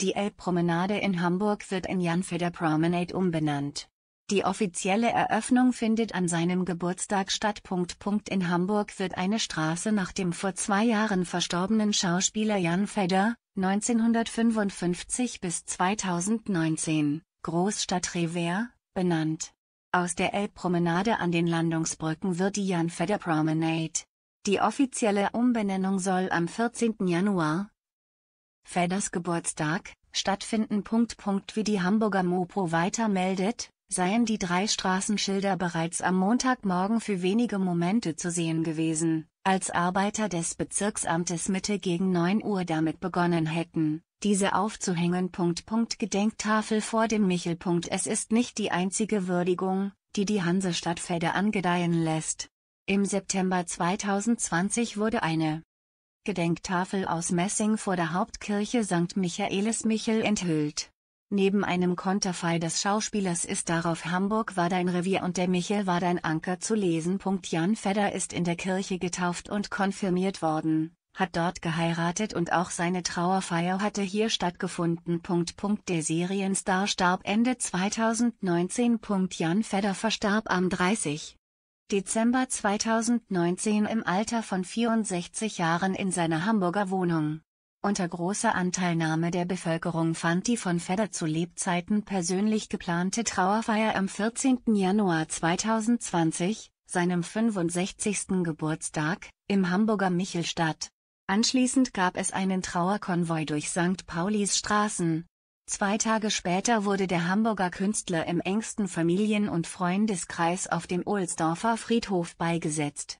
Die Elbpromenade in Hamburg wird in Jan Fedder Promenade umbenannt. Die offizielle Eröffnung findet an seinem Geburtstag statt. In Hamburg wird eine Straße nach dem vor zwei Jahren verstorbenen Schauspieler Jan Fedder, 1955 bis 2019, Großstadt Revers, benannt. Aus der Elbpromenade an den Landungsbrücken wird die Jan Fedder Promenade. Die offizielle Umbenennung soll am 14. Januar Fedders Geburtstag, stattfinden. Wie die Hamburger Mopo weiter meldet, seien die drei Straßenschilder bereits am Montagmorgen für wenige Momente zu sehen gewesen, als Arbeiter des Bezirksamtes Mitte gegen 9 Uhr damit begonnen hätten, diese aufzuhängen. Gedenktafel vor dem Michel. Es ist nicht die einzige Würdigung, die die Hansestadt Fedde angedeihen lässt. Im September 2020 wurde eine Gedenktafel aus Messing vor der Hauptkirche St. Michaelis Michel enthüllt. Neben einem Konterfei des Schauspielers ist darauf Hamburg war dein Revier und der Michel war dein Anker zu lesen. Jan Fedder ist in der Kirche getauft und konfirmiert worden, hat dort geheiratet und auch seine Trauerfeier hatte hier stattgefunden. Der Serienstar starb Ende 2019. Jan Fedder verstarb am 30. Dezember 2019 im Alter von 64 Jahren in seiner Hamburger Wohnung. Unter großer Anteilnahme der Bevölkerung fand die von Fedder zu Lebzeiten persönlich geplante Trauerfeier am 14. Januar 2020, seinem 65. Geburtstag, im Hamburger Michel statt. Anschließend gab es einen Trauerkonvoi durch St. Paulis Straßen, Zwei Tage später wurde der Hamburger Künstler im engsten Familien- und Freundeskreis auf dem Ohlsdorfer Friedhof beigesetzt.